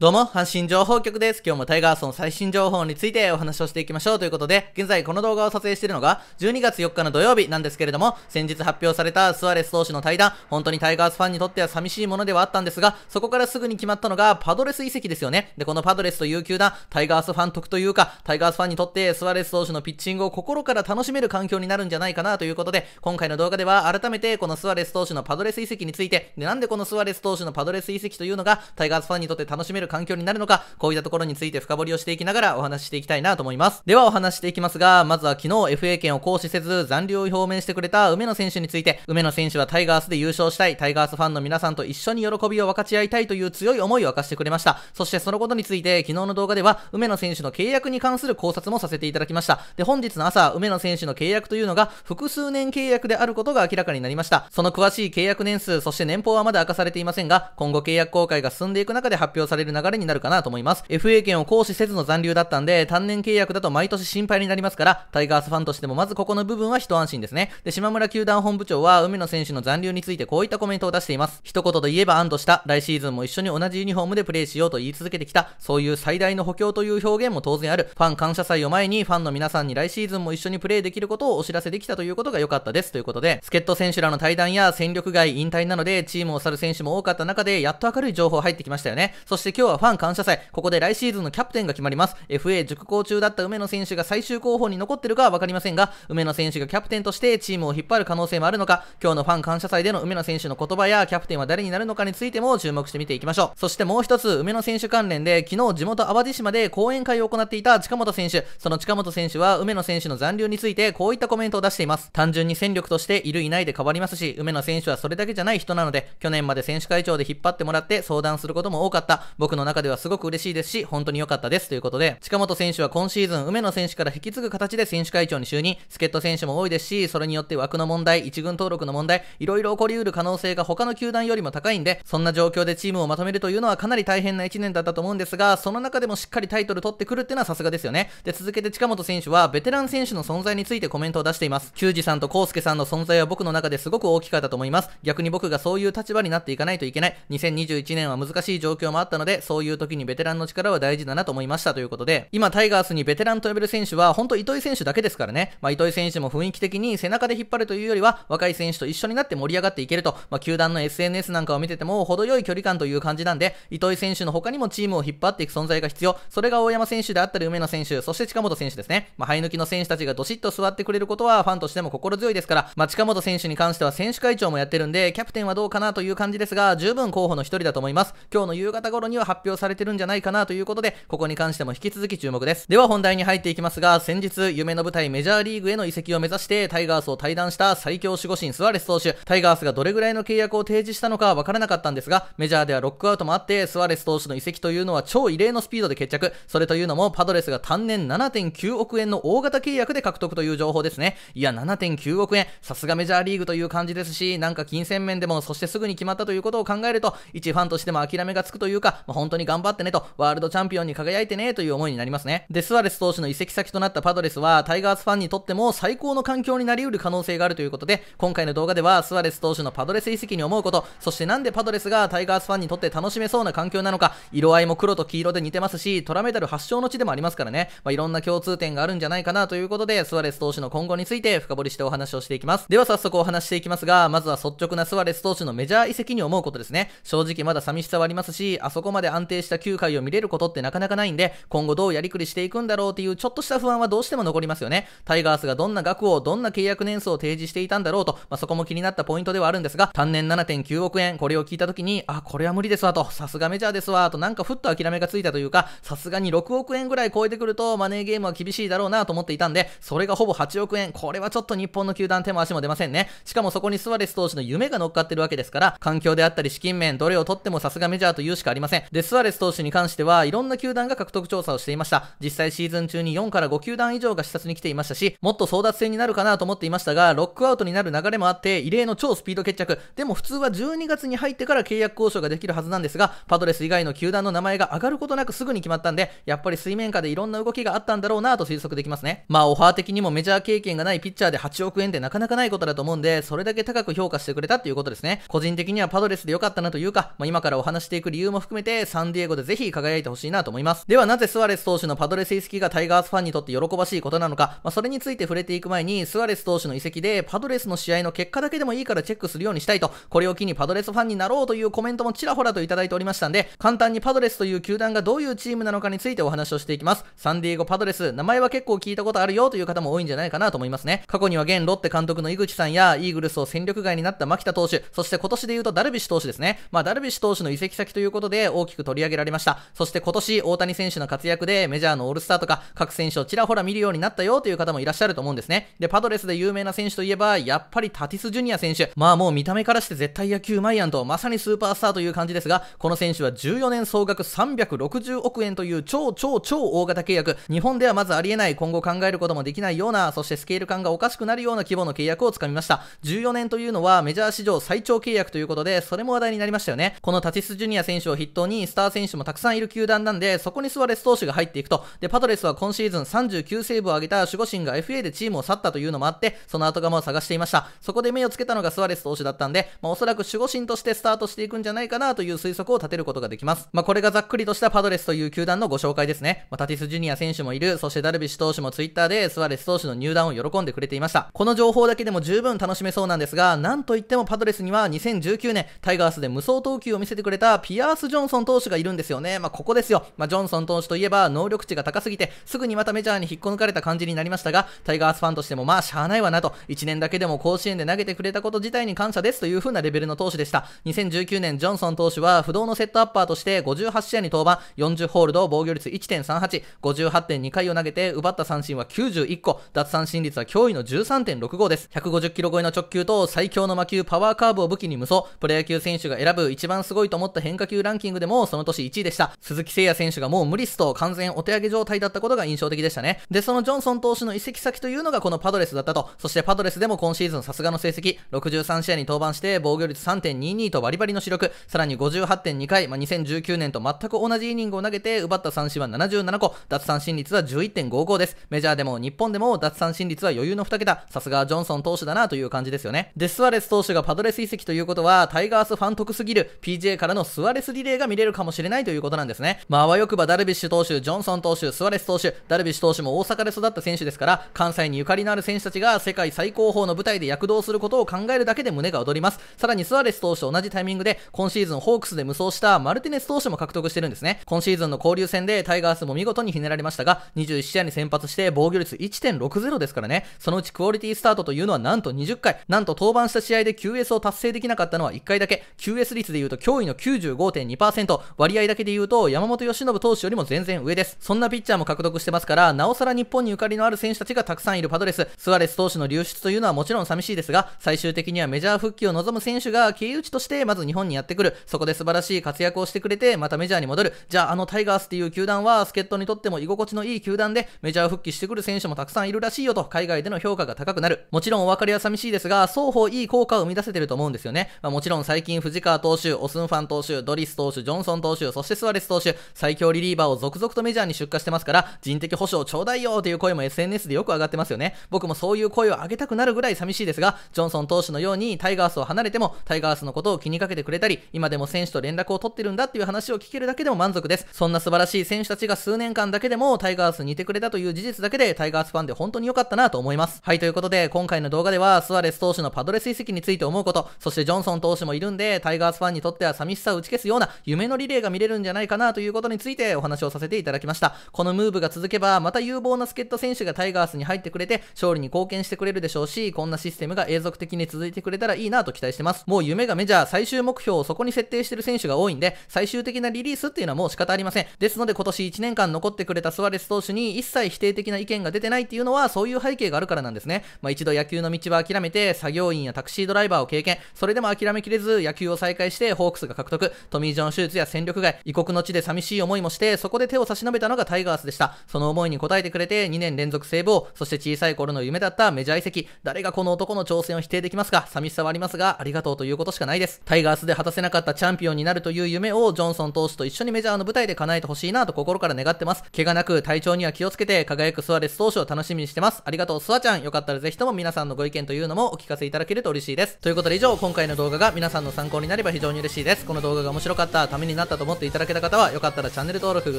どうも、阪神情報局です。今日もタイガースの最新情報についてお話をしていきましょうということで、現在この動画を撮影しているのが、12月4日の土曜日なんですけれども、先日発表されたスアレス投手の対談、本当にタイガースファンにとっては寂しいものではあったんですが、そこからすぐに決まったのが、パドレス移籍ですよね。で、このパドレスという球団、タイガースファン得というか、タイガースファンにとってスアレス投手のピッチングを心から楽しめる環境になるんじゃないかなということで、今回の動画では改めてこのスアレス投手のパドレス移籍について、で、なんでこのスアレス投手のパドレス移籍というのが、タイガースファンにとって楽しめるる環境になるのか、こういったところについて深掘りをしていきながらお話ししていきたいなと思います。ではお話していきますが、まずは昨日 FA 権を行使せず残留を表明してくれた梅野選手について、梅野選手はタイガースで優勝したい、タイガースファンの皆さんと一緒に喜びを分かち合いたいという強い思いを明かしてくれました。そしてそのことについて、昨日の動画では梅野選手の契約に関する考察もさせていただきました。で、本日の朝、梅野選手の契約というのが複数年契約であることが明らかになりました。その詳しい契約年数、そして年俸はまだ明かされていませんが、今後契約公開が進んでいく中で発表される流れになるかなと思います。FA 権を行使せずの残留だったんで、単年契約だと毎年心配になりますから、タイガースファンとしてもまずここの部分は一安心ですね。で、島村球団本部長は、海野選手の残留についてこういったコメントを出しています。一言で言えば安堵した、来シーズンも一緒に同じユニフォームでプレーしようと言い続けてきた、そういう最大の補強という表現も当然ある。ファン感謝祭を前に、ファンの皆さんに来シーズンも一緒にプレーできることをお知らせできたということが良かったです。ということで、助っ人選手らの対談や戦力外引退なので、チームを去る選手も多かった中で、やっと明るい情報入ってきましたよね。そして今日はファン感謝祭。ここで来シーズンのキャプテンが決まります。FA 熟考中だった梅野選手が最終候補に残ってるかはわかりませんが、梅野選手がキャプテンとしてチームを引っ張る可能性もあるのか、今日のファン感謝祭での梅野選手の言葉やキャプテンは誰になるのかについても注目して見ていきましょう。そしてもう一つ、梅野選手関連で、昨日地元淡路島で講演会を行っていた近本選手。その近本選手は梅野選手の残留についてこういったコメントを出しています。単純に戦力としているいないで変わりますし、梅野選手はそれだけじゃない人なので、去年まで選手会長で引っ張ってもらって相談することも多かった。僕の中ではすごく嬉しいですし、本当に良かったですということで、近本選手は今シーズン、梅野選手から引き継ぐ形で選手会長に就任、助っ人選手も多いですし、それによって枠の問題、一軍登録の問題、いろいろ起こりうる可能性が他の球団よりも高いんで、そんな状況でチームをまとめるというのはかなり大変な1年だったと思うんですが、その中でもしっかりタイトル取ってくるってのはさすがですよね。で、続けて近本選手は、ベテラン選手の存在についてコメントを出しています。球児さんと康介さんの存在は僕の中ですごく大きかったと思います。逆に僕がそういう立場になっていかないといけない。2021年は難しい状況もあったので、そういう時にベテランの力は大事だなと思いましたということで、今タイガースにベテランと呼べる選手は、本当糸井選手だけですからね、まあ、糸井選手も雰囲気的に背中で引っ張るというよりは、若い選手と一緒になって盛り上がっていけると、まあ、球団の SNS なんかを見てても、程よい距離感という感じなんで、糸井選手の他にもチームを引っ張っていく存在が必要、それが大山選手であったり、梅野選手、そして近本選手ですね、まあ、生え抜きの選手たちがどしっと座ってくれることは、ファンとしても心強いですから、まあ、近本選手に関しては選手会長もやってるんで、キャプテンはどうかなという感じですが、十分候補の一人だと思います。今日の夕方頃には発表されてるんじゃないかなということで、ここに関しても引き続き注目です。では本題に入っていきますが、先日、夢の舞台メジャーリーグへの移籍を目指して、タイガースを退団した最強守護神スアレス投手、タイガースがどれぐらいの契約を提示したのかわからなかったんですが、メジャーではロックアウトもあって、スアレス投手の移籍というのは超異例のスピードで決着。それというのも、パドレスが単年7.9億円の大型契約で獲得という情報ですね。いや、7.9億円。さすがメジャーリーグという感じですし、なんか金銭面でも、そしてすぐに決まったということを考えると、一ファンとしても諦めがつくというか、まあ本当に頑張ってねと、ワールドチャンピオンに輝いてねという思いになりますね。で、スアレス投手の移籍先となったパドレスは、タイガースファンにとっても最高の環境になり得る可能性があるということで、今回の動画では、スアレス投手のパドレス移籍に思うこと、そしてなんでパドレスがタイガースファンにとって楽しめそうな環境なのか、色合いも黒と黄色で似てますし、トラメダル発祥の地でもありますからね、まあ、いろんな共通点があるんじゃないかなということで、スアレス投手の今後について深掘りしてお話をしていきます。では早速お話していきますが、まずは率直なスアレス投手のメジャー移籍に思うことですね。正直まだ寂しさはありますし、あそこまで安定した9回を見れることってなかなかないんで、今後どうやりくりしていくんだろうっていうちょっとした不安はどうしても残りますよね。タイガースがどんな額を、どんな契約年数を提示していたんだろうと、まあ、そこも気になったポイントではあるんですが、単年7.9億円、これを聞いた時に、あ、これは無理ですわと、さすがメジャーですわと、なんかふっと諦めがついたというか、さすがに6億円ぐらい超えてくると、マネーゲームは厳しいだろうなと思っていたんで、それがほぼ8億円、これはちょっと日本の球団手も足も出ませんね。しかもそこにスワレス投手の夢が乗っかってるわけですから、環境であったり資金面、どれを取ってもさすがメジャーというしかありません。で、スアレス投手に関しては、いろんな球団が獲得調査をしていました。実際シーズン中に4から5球団以上が視察に来ていましたし、もっと争奪戦になるかなと思っていましたが、ロックアウトになる流れもあって、異例の超スピード決着。でも普通は12月に入ってから契約交渉ができるはずなんですが、パドレス以外の球団の名前が上がることなくすぐに決まったんで、やっぱり水面下でいろんな動きがあったんだろうなと推測できますね。まあ、オファー的にもメジャー経験がないピッチャーで8億円ってなかなかないことだと思うんで、それだけ高く評価してくれたっていうことですね。個人的にはパドレスで良かったなというか、まあ、今からお話していく理由も含めて、で、サンディエゴでぜひ輝いてほしいなと思います。では、なぜスアレス投手のパドレス移籍がタイガースファンにとって喜ばしいことなのか、まあ、それについて触れていく前に、スアレス投手の移籍で、パドレスの試合の結果だけでもいいからチェックするようにしたいと、これを機にパドレスファンになろうというコメントもちらほらといただいておりましたんで、簡単にパドレスという球団がどういうチームなのかについてお話をしていきます。サンディエゴパドレス、名前は結構聞いたことあるよという方も多いんじゃないかなと思いますね。過去には現ロッテ監督の井口さんや、イーグルスを戦力外になった牧田投手、そして今年で言うとダルビッシュ投手ですね。まあ、ダルビッシュ投手の移籍先ということで、大ききく取り上げられました。そして今年、大谷選手の活躍でメジャーのオールスターとか各選手をちらほら見るようになったよという方もいらっしゃると思うんですね。で、パドレスで有名な選手といえば、やっぱりタティス・ジュニア選手。まあもう見た目からして絶対野球うまいやんと、まさにスーパースターという感じですが、この選手は14年総額360億円という超超超大型契約。日本ではまずありえない、今後考えることもできないような、そしてスケール感がおかしくなるような規模の契約をつかみました。14年というのはメジャー史上最長契約ということで、それも話題になりましたよね。このタティス・ジュニア選手を筆頭に、スター選手もたくさんいる球団なんで、そこにスアレス投手が入っていくと。で、パドレスは今シーズン39セーブを上げた守護神が FA でチームを去ったというのもあって、その後釜を探していました。そこで目をつけたのがスアレス投手だったんで、まあ、おそらく守護神としてスタートしていくんじゃないかなという推測を立てることができます。まあ、これがざっくりとしたパドレスという球団のご紹介ですね。まあ、タティスジュニア選手もいる、そしてダルビッシュ投手も Twitter でスアレス投手の入団を喜んでくれていました。この情報だけでも十分楽しめそうなんですが、なんといってもパドレスには2019年、タイガースで無双投球を見せてくれたピアース・ジョンソン投投手がいるんですよね。まあ、ここですよ。まあ、ジョンソン投手といえば、能力値が高すぎて、すぐにまたメジャーに引っこ抜かれた感じになりましたが、タイガースファンとしても、まあ、しゃあないわなと、1年だけでも甲子園で投げてくれたこと自体に感謝ですという風なレベルの投手でした。2019年、ジョンソン投手は、不動のセットアッパーとして、58試合に登板、40ホールド、防御率1.38、58.2回を投げて、奪った三振は91個、奪三振率は驚異の13.65です。150キロ超えの直球と、最強の魔球、パワーカーブを武器に無双、プロ野球選手が選ぶ一番すごいと思った変化球ランキングでも、その年1位でした。鈴木誠也選手がもう無理すと完全お手上げ状態だったことが印象的でしたね。で、そのジョンソン投手の移籍先というのがこのパドレスだったと。そしてパドレスでも今シーズンさすがの成績、63試合に登板して防御率3.22とバリバリの主力、さらに58.2回、まあ、2019年と全く同じイニングを投げて奪った三振は77個、奪三振率は11.55です。メジャーでも日本でも奪三振率は余裕の2桁、さすがジョンソン投手だなという感じですよね。で、スアレス投手がパドレス移籍ということは、タイガースファン得すぎる PJ からのスアレスリレーが見れるかもしれないということなんですね。まあ、あわよくばダルビッシュ投手、ジョンソン投手、スワレス投手、ダルビッシュ投手も大阪で育った選手ですから、関西にゆかりのある選手たちが世界最高峰の舞台で躍動することを考えるだけで胸が躍ります。さらにスワレス投手と同じタイミングで、今シーズンホークスで無双したマルティネス投手も獲得してるんですね。今シーズンの交流戦でタイガースも見事にひねられましたが、21試合に先発して防御率1.60ですからね、そのうちクオリティスタートというのはなんと20回、なんと登板した試合で QS を達成できなかったのは1回だけ、QS 率で言うと驚異の95.2%、割合だけで言うと、山本由伸投手よりも全然上です。そんなピッチャーも獲得してますから、なおさら日本にゆかりのある選手たちがたくさんいるパドレス。スアレス投手の流出というのはもちろん寂しいですが、最終的にはメジャー復帰を望む選手が経由地としてまず日本にやってくる。そこで素晴らしい活躍をしてくれて、またメジャーに戻る。じゃあ、あのタイガースっていう球団は、助っ人にとっても居心地のいい球団で、メジャー復帰してくる選手もたくさんいるらしいよと、海外での評価が高くなる。もちろんお分かりは寂しいですが、双方いい効果を生み出せてると思うんですよね。まあ、もちろん最近藤川投手、オスンファン投手、ドリス投手、ジョンソン投手、そしてスアレス投手、最強リリーバーを続々とメジャーに出荷してますから、人的保障ちょうだいよという声も SNS でよく上がってますよね。僕もそういう声を上げたくなるぐらい寂しいですが、ジョンソン投手のようにタイガースを離れても、タイガースのことを気にかけてくれたり、今でも選手と連絡を取ってるんだっていう話を聞けるだけでも満足です。そんな素晴らしい選手たちが数年間だけでもタイガースにいてくれたという事実だけで、タイガースファンで本当に良かったなと思います。はい、ということで、今回の動画では、スアレス投手のパドレス移籍について思うこと、そしてジョンソン投手もいるんで、タイガースファンにとっては寂しさを打ち消すような夢ののリレーが見れるんじゃないかなということについてお話をさせていただきました。このムーブが続けば、また有望な助っ人選手がタイガースに入ってくれて、勝利に貢献してくれるでしょうし、こんなシステムが永続的に続いてくれたらいいなと期待してます。もう夢がメジャー、最終目標をそこに設定してる選手が多いんで、最終的なリリースっていうのはもう仕方ありません。ですので今年1年間残ってくれたスワレス投手に一切否定的な意見が出てないっていうのは、そういう背景があるからなんですね。まあ一度野球の道は諦めて、作業員やタクシードライバーを経験、それでも諦めきれず、野球を再開して、ホークスが獲得、トミー・ジョン手術やや戦力外、異国の地で寂しい思いもして、そこで手を差し伸べたのがタイガースでした。その思いに応えてくれて、2年連続セーブを、そして小さい頃の夢だったメジャー移籍、誰がこの男の挑戦を否定できますか寂しさはありますが、ありがとうということしかないです。タイガースで果たせなかったチャンピオンになるという夢を、ジョンソン投手と一緒にメジャーの舞台で叶えてほしいなと心から願ってます。怪我なく体調には気をつけて、輝くスアレス投手を楽しみにしてます。ありがとう、スワちゃん。よかったらぜひとも皆さんのご意見というのもお聞かせいただけると嬉しいです。ということで以上、今回の動画が皆さんの参考になれば非常に嬉しいです。この動画が面白かったためにになったと思っていただけた方は、よかったらチャンネル登録、グ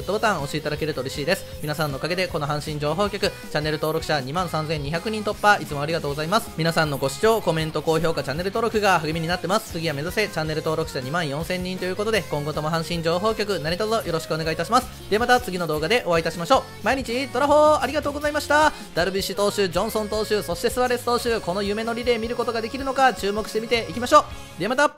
ッドボタン押していただけると嬉しいです。皆さんのおかげで、この阪神情報局、チャンネル登録者23,200人突破、いつもありがとうございます。皆さんのご視聴、コメント、高評価、チャンネル登録が励みになってます。次は目指せ、チャンネル登録者24,000人ということで、今後とも阪神情報局、何卒よろしくお願いいたします。ではまた次の動画でお会いいたしましょう。毎日、ドラホーありがとうございました。ダルビッシュ投手、ジョンソン投手、そしてスアレス投手、この夢のリレー見ることができるのか注目してみていきましょう。ではまた